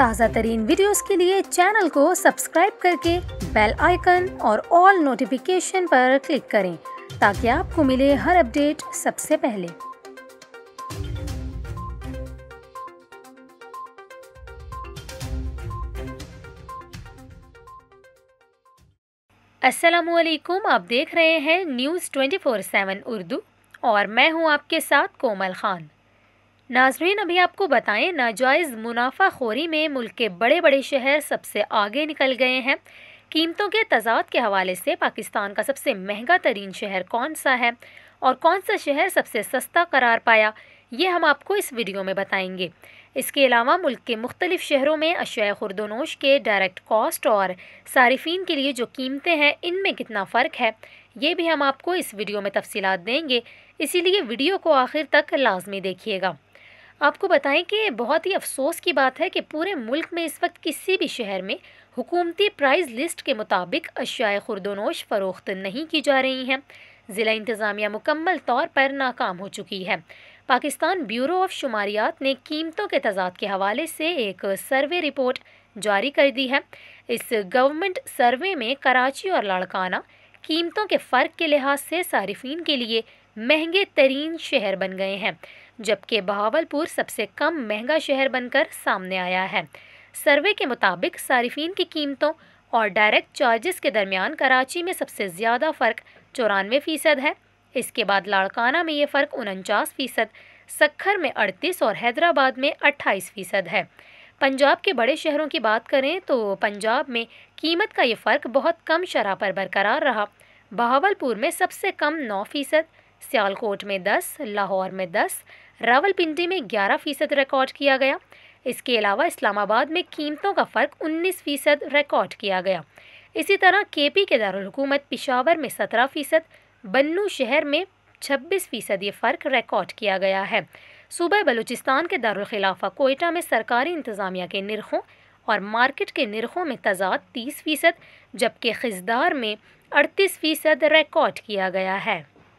ताज़ा तरीन वीडियो के लिए चैनल को सब्सक्राइब करके बेल आइकन और ऑल नोटिफिकेशन पर क्लिक करें ताकि आपको मिले हर अपडेट सबसे पहले असलकुम आप देख रहे हैं न्यूज़ 24/7 उर्दू और मैं हूं आपके साथ कोमल ख़ान नाजरीन अभी आपको बताएं नाजायज़ मुनाफाखोरी में मुल्क के बड़े बड़े शहर सबसे आगे निकल गए हैं कीमतों के तजाद के हवाले से पाकिस्तान का सबसे महंगा तरीन शहर कौन सा है और कौन सा शहर सबसे सस्ता करार पाया ये हम आपको इस वीडियो में बताएंगे इसके अलावा मुल्क के मुख्तलिफ़ शहरों में अशय खुरदनोश के डायरेक्ट कॉस्ट और सारिफिन के लिए जो कीमतें हैं इनमें कितना फ़र्क है ये भी हम आपको इस वीडियो में तफसीत देंगे इसीलिए वीडियो को आखिर तक लाजमी देखिएगा आपको बताएं कि बहुत ही अफसोस की बात है कि पूरे मुल्क में इस वक्त किसी भी शहर में हुकूमती प्राइस लिस्ट के मुताबिक अशियाए खुरदनोश फ़रोख्त नहीं की जा रही हैं ज़िला इंतज़ामिया मुकम्मल तौर पर नाकाम हो चुकी है पाकिस्तान ब्यूरो ऑफ शुमारियात ने कीमतों के तजाद के हवाले से एक सर्वे रिपोर्ट जारी कर दी है इस गवर्नमेंट सर्वे में कराची और लाड़काना कीमतों के फ़र्क के लिहाज से सार्फिन के लिए महंगे तरीन शहर बन गए हैं जबकि बहावलपुर सबसे कम महंगा शहर बनकर सामने आया है सर्वे के मुताबिक सार्फिन की कीमतों और डायरेक्ट चार्जेस के दरमियान कराची में सबसे ज़्यादा फ़र्क चौरानवे फ़ीसद है इसके बाद लाड़काना में ये फ़र्क उनचास फ़ीसद सखर में अड़तीस और हैदराबाद में अट्ठाईस फ़ीसद है पंजाब के बड़े शहरों की बात करें तो पंजाब में कीमत का ये फ़र्क बहुत कम शराह पर बरकरार रहा बहावलपुर में सबसे कम नौ फ़ीसद सियालकोट में दस लाहौर में दस रावलपिंडी में ग्यारह फ़ीसद रिकॉर्ड किया गया इसके अलावा इस्लामाबाद में कीमतों का फ़र्क उन्नीस फ़ीसद रिकॉर्ड किया गया इसी तरह के पी के दारकूमत पिशावर में सत्रह फ़ीसद बन्नू शहर में छब्बीस फ़ीसद ये फ़र्क रिकॉर्ड किया गया है सूबह बलूचिस्तान के दारखिलाफा कोयटा में सरकारी इंतज़ामिया के निरखों और मार्केट के निरखों में तजाद तीस फ़ीसद जबकि खजदार में अड़तीस फ़ीसद रिकॉर्ड किया गया है